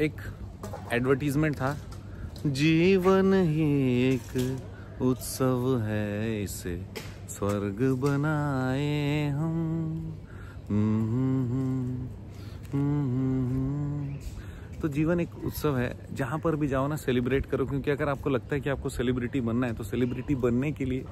एक एडवर्टीजमेंट था जीवन ही एक उत्सव है इसे स्वर्ग बनाए हम हम्म, हम्म, हम्म, तो जीवन एक उत्सव है जहाँ पर भी जाओ ना सेलिब्रेट करो क्योंकि अगर आपको लगता है कि आपको सेलिब्रिटी बनना है तो सेलिब्रिटी बनने के लिए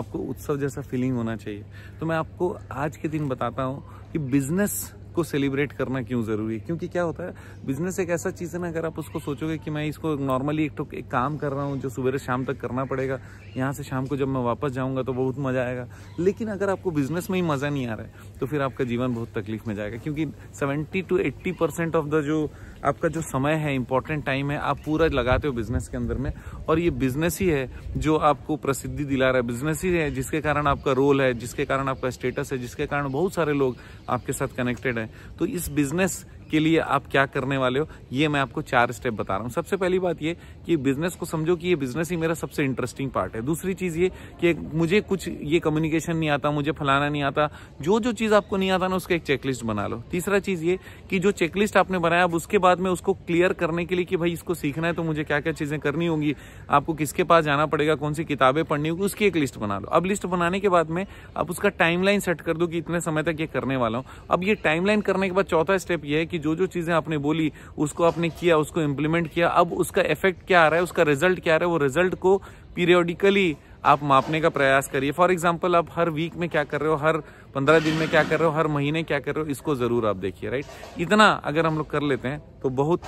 आपको उत्सव जैसा फीलिंग होना चाहिए तो मैं आपको आज के दिन बताता हूँ कि बिजनेस उसको सेलिब्रेट करना क्यों ज़रूरी है क्योंकि क्या होता है बिजनेस एक ऐसा चीज़ है ना अगर आप उसको सोचोगे कि मैं इसको नॉर्मली एक तो एक काम कर रहा हूँ जो सुबह शाम तक करना पड़ेगा यहाँ से शाम को जब मैं वापस जाऊँगा तो बहुत मज़ा आएगा लेकिन अगर आपको बिजनेस में ही मज़ा नहीं आ रहा है तो फिर आपका जीवन बहुत तकलीफ में जाएगा क्योंकि seventy to eighty percent of the जो आपका जो समय है इंपॉर्टेंट टाइम है आप पूरा लगाते हो बिजनेस के अंदर में और ये बिजनेस ही है जो आपको प्रसिद्धि दिला रहा है बिजनेस ही है जिसके कारण आपका रोल है जिसके कारण आपका स्टेटस है जिसके कारण बहुत सारे लोग आपके साथ कनेक्टेड हैं तो इस बिजनेस के लिए आप क्या करने वाले हो ये मैं आपको चार स्टेप बता रहा हूँ सबसे पहली बात ये कि बिजनेस को समझो कि ये बिजनेस ही मेरा सबसे इंटरेस्टिंग पार्ट है दूसरी चीज़ ये कि मुझे कुछ ये कम्युनिकेशन नहीं आता मुझे फलाना नहीं आता जो जो चीज़ आपको नहीं आता ना उसका एक चेकलिस्ट बना लो तीसरा चीज़ ये कि जो चेकलिस्ट आपने बनाया अब उसके बाद में उसको क्लियर करने के लिए कि भाई इसको सीखना है तो मुझे क्या क्या चीज़ें करनी होंगी आपको किसके पास जाना पड़ेगा कौन सी किताबें पढ़नी होगी उसकी एक लिस्ट बना लो अब लिस्ट बनाने के बाद में आप उसका टाइमलाइन सेट कर दो कि इतने समय तक ये करने वाला हूँ अब ये टाइमलाइन करने के बाद चौथा स्टेप ये है कि की जो जो चीज़ें आपने बोली उसको आपने किया उसको इम्प्लीमेंट किया अब उसका इफेक्ट क्या आ रहा है उसका रिजल्ट क्या आ रहा है वो रिजल्ट को पीरियोडिकली आप मापने का प्रयास करिए फॉर एग्जाम्पल आप हर वीक में क्या कर रहे हो हर पंद्रह दिन में क्या कर रहे हो हर महीने क्या कर रहे हो इसको ज़रूर आप देखिए राइट इतना अगर हम लोग कर लेते हैं तो बहुत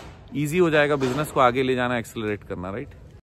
ईजी हो जाएगा बिजनेस को आगे ले जाना एक्सेलरेट करना राइट